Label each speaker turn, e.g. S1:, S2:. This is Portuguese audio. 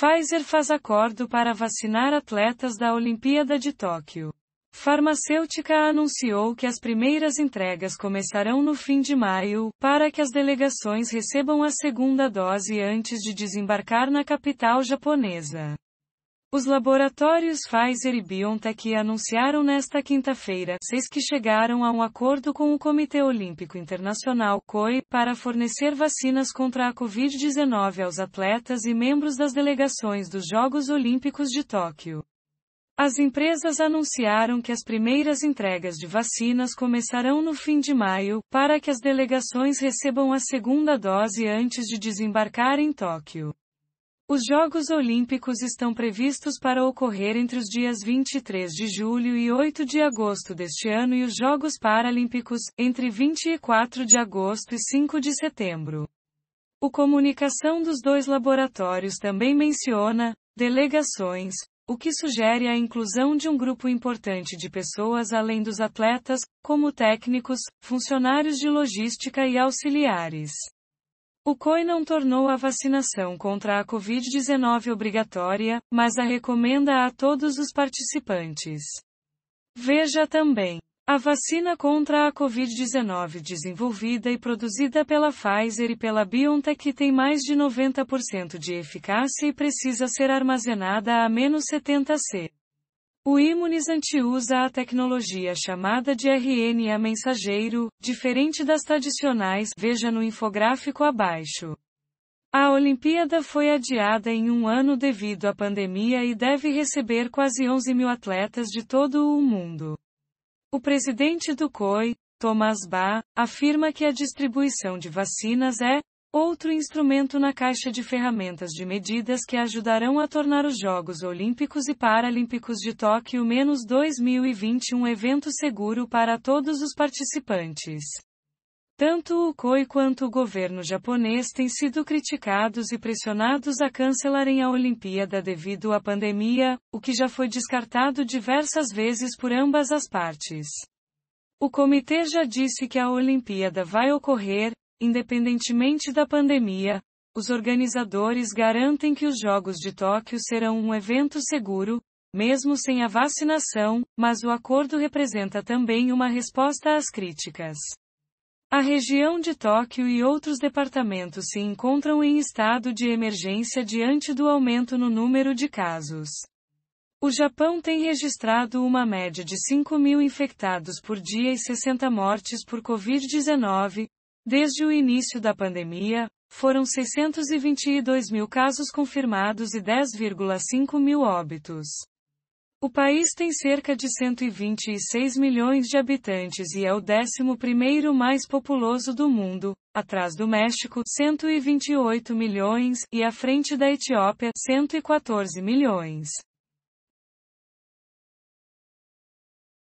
S1: Pfizer faz acordo para vacinar atletas da Olimpíada de Tóquio. Farmacêutica anunciou que as primeiras entregas começarão no fim de maio, para que as delegações recebam a segunda dose antes de desembarcar na capital japonesa. Os laboratórios Pfizer e BioNTech anunciaram nesta quinta-feira, seis que chegaram a um acordo com o Comitê Olímpico Internacional COI para fornecer vacinas contra a COVID-19 aos atletas e membros das delegações dos Jogos Olímpicos de Tóquio. As empresas anunciaram que as primeiras entregas de vacinas começarão no fim de maio, para que as delegações recebam a segunda dose antes de desembarcar em Tóquio. Os Jogos Olímpicos estão previstos para ocorrer entre os dias 23 de julho e 8 de agosto deste ano e os Jogos Paralímpicos, entre 24 de agosto e 5 de setembro. O comunicação dos dois laboratórios também menciona delegações, o que sugere a inclusão de um grupo importante de pessoas além dos atletas, como técnicos, funcionários de logística e auxiliares. O COI não tornou a vacinação contra a Covid-19 obrigatória, mas a recomenda a todos os participantes. Veja também. A vacina contra a Covid-19 desenvolvida e produzida pela Pfizer e pela BioNTech tem mais de 90% de eficácia e precisa ser armazenada a menos 70 C. O imunizante usa a tecnologia chamada de RNA mensageiro, diferente das tradicionais, veja no infográfico abaixo. A Olimpíada foi adiada em um ano devido à pandemia e deve receber quase 11 mil atletas de todo o mundo. O presidente do COI, Thomas Bach, afirma que a distribuição de vacinas é Outro instrumento na caixa de ferramentas de medidas que ajudarão a tornar os Jogos Olímpicos e Paralímpicos de Tóquio menos 2021 um evento seguro para todos os participantes. Tanto o COI quanto o governo japonês têm sido criticados e pressionados a cancelarem a Olimpíada devido à pandemia, o que já foi descartado diversas vezes por ambas as partes. O comitê já disse que a Olimpíada vai ocorrer, Independentemente da pandemia, os organizadores garantem que os Jogos de Tóquio serão um evento seguro, mesmo sem a vacinação, mas o acordo representa também uma resposta às críticas. A região de Tóquio e outros departamentos se encontram em estado de emergência diante do aumento no número de casos. O Japão tem registrado uma média de 5 mil infectados por dia e 60 mortes por Covid-19, Desde o início da pandemia, foram 622 mil casos confirmados e 10,5 mil óbitos. O país tem cerca de 126 milhões de habitantes e é o 11º mais populoso do mundo, atrás do México, 128 milhões, e à frente da Etiópia, 114 milhões.